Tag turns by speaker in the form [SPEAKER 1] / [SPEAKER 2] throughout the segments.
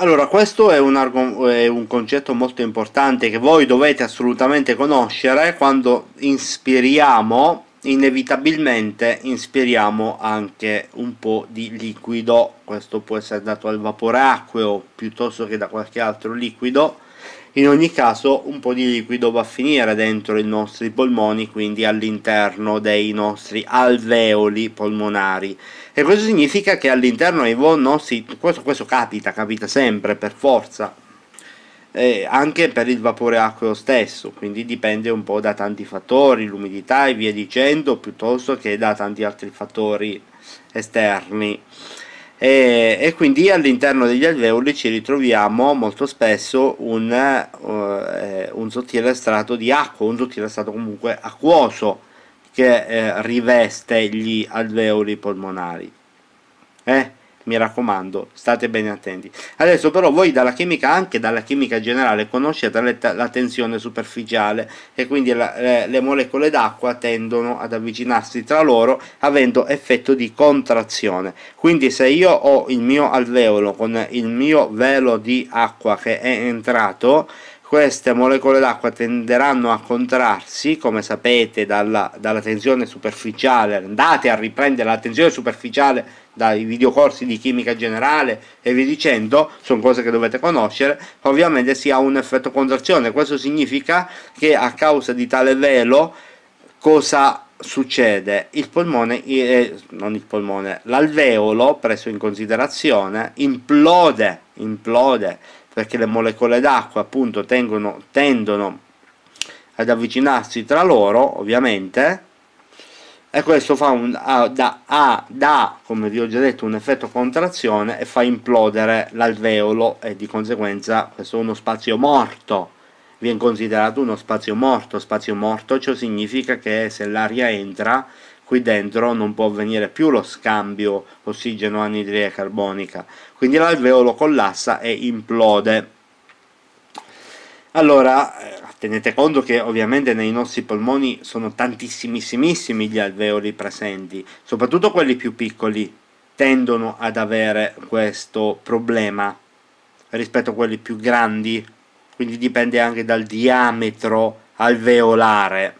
[SPEAKER 1] Allora, questo è un, argom- è un, concetto molto importante che voi dovete assolutamente conoscere quando inspiriamo, inevitabilmente inspiriamo anche un po' di liquido, questo può essere dato al vapore acqueo piuttosto che da qualche altro liquido in ogni caso un po' di liquido va a finire dentro i nostri polmoni quindi all'interno dei nostri alveoli polmonari e questo significa che all'interno dei nostri questo, questo capita, capita sempre per forza eh, anche per il vapore acqueo stesso, quindi dipende un po' da tanti fattori, l'umidità e via dicendo, piuttosto che da tanti altri fattori esterni e, e quindi all'interno degli alveoli ci ritroviamo molto spesso un, uh, un, sottile strato di acqua, un sottile strato comunque acquoso che eh, riveste gli alveoli polmonari. Eh? mi raccomando, state bene attenti. Adesso però voi dalla chimica, anche dalla chimica generale, conoscete la tensione superficiale e quindi la, le, le molecole d'acqua tendono ad avvicinarsi tra loro avendo effetto di contrazione. Quindi se io ho il mio alveolo con il mio velo di acqua che è entrato, queste molecole d'acqua tenderanno a contrarsi, come sapete, dalla, dalla, tensione superficiale. Andate a riprendere la tensione superficiale dai videocorsi di chimica generale e vi dicendo, sono cose che dovete conoscere, ovviamente si ha un effetto contrazione. Questo significa che a causa di tale velo, cosa succede? Il polmone, eh, non il polmone, l'alveolo preso in considerazione implode, implode perché le molecole d'acqua appunto tengono, tendono ad avvicinarsi tra loro ovviamente e questo fa un, ah, da, ah, da, come vi ho già detto un effetto contrazione e fa implodere l'alveolo e di conseguenza questo è uno spazio morto viene considerato uno spazio morto spazio morto ciò significa che se l'aria entra qui dentro non può avvenire più lo scambio ossigeno anidride carbonica quindi l'alveolo collassa e implode allora eh, tenete conto che ovviamente nei nostri polmoni sono tantissimissimissimi gli alveoli presenti soprattutto quelli più piccoli tendono ad avere questo problema rispetto a quelli più grandi quindi dipende anche dal diametro alveolare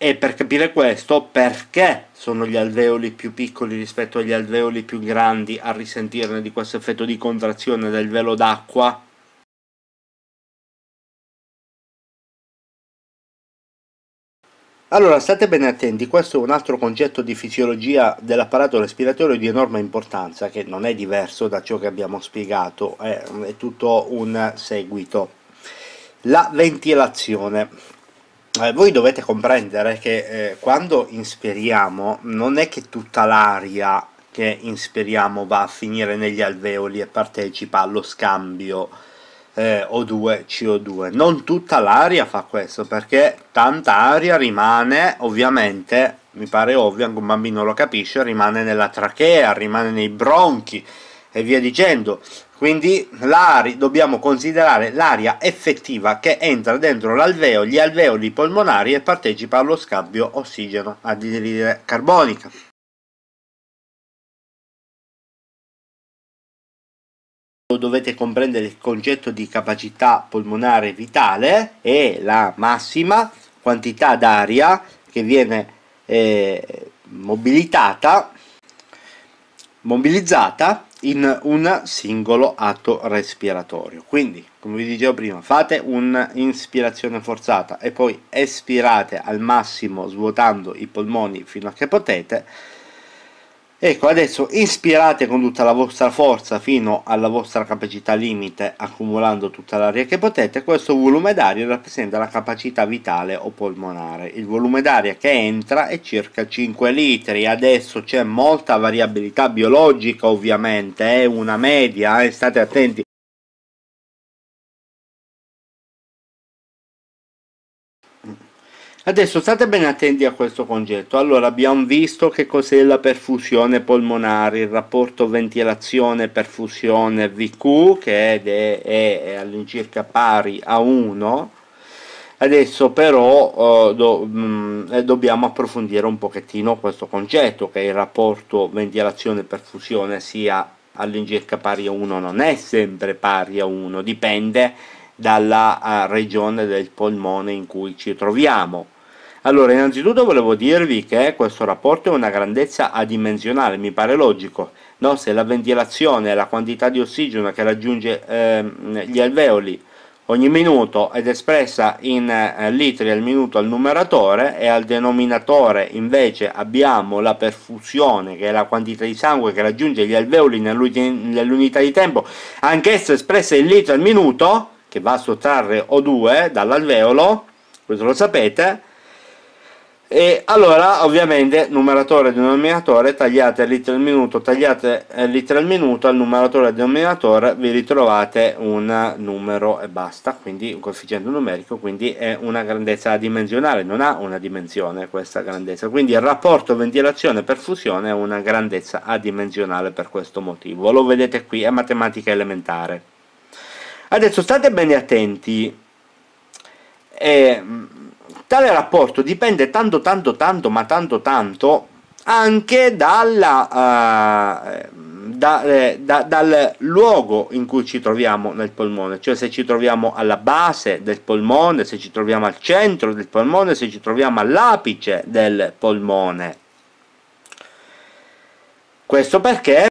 [SPEAKER 1] e per capire questo, perché sono gli alveoli più piccoli rispetto agli alveoli più grandi a risentirne di questo effetto di contrazione del velo d'acqua? Allora, state bene attenti, questo è un altro concetto di fisiologia dell'apparato respiratorio di enorme importanza, che non è diverso da ciò che abbiamo spiegato, è, è tutto un seguito. La ventilazione eh, voi dovete comprendere che eh, quando inspiriamo non è che tutta l'aria che inspiriamo va a finire negli alveoli e partecipa allo scambio eh, O2 CO2 non tutta l'aria fa questo perché tanta aria rimane ovviamente mi pare ovvio anche un bambino lo capisce rimane nella trachea rimane nei bronchi e via dicendo quindi dobbiamo considerare l'aria effettiva che entra dentro l'alveo, gli alveoli polmonari e partecipa allo scambio ossigeno-anidride carbonica. dovete comprendere il concetto di capacità polmonare vitale e la massima quantità d'aria che viene eh, mobilitata mobilizzata in un singolo atto respiratorio. Quindi, come vi dicevo prima, fate un'inspirazione forzata e poi espirate al massimo svuotando i polmoni fino a che potete Ecco, adesso ispirate con tutta la vostra forza fino alla vostra capacità limite, accumulando tutta l'aria che potete, questo volume d'aria rappresenta la capacità vitale o polmonare. Il volume d'aria che entra è circa 5 litri, adesso c'è molta variabilità biologica ovviamente, è una media, eh? state attenti Adesso state ben attenti a questo concetto. Allora abbiamo visto che cos'è la perfusione polmonare, il rapporto ventilazione-perfusione VQ che è, è, è all'incirca pari a 1. Adesso però eh, do, mh, mm, eh, dobbiamo approfondire un pochettino questo concetto che il rapporto ventilazione-perfusione sia all'incirca pari a 1 non è sempre pari a 1, dipende dalla eh, regione del polmone in cui ci troviamo. Allora, innanzitutto volevo dirvi che questo rapporto è una grandezza adimensionale, mi pare logico, no? se la ventilazione, è la quantità di ossigeno che raggiunge ehm, gli alveoli ogni minuto ed espressa in eh, litri al minuto al numeratore e al denominatore invece abbiamo la perfusione che è la quantità di sangue che raggiunge gli alveoli nell'unità di tempo anch'essa espressa in litri al minuto che va a sottrarre O2 dall'alveolo, questo lo sapete, e allora ovviamente numeratore e denominatore tagliate litri al minuto, tagliate eh, litri al minuto, al numeratore e denominatore vi ritrovate un numero e basta, quindi un coefficiente numerico, quindi è una grandezza dimensionale, non ha una dimensione questa grandezza, quindi il rapporto ventilazione per fusione è una grandezza adimensionale per questo motivo, lo vedete qui, è matematica elementare. Adesso state bene attenti, eh, tale rapporto dipende tanto tanto tanto ma tanto tanto anche dalla, uh, da, eh, da, dal luogo in cui ci troviamo nel polmone, cioè se ci troviamo alla base del polmone, se ci troviamo al centro del polmone, se ci troviamo all'apice del polmone. Questo perché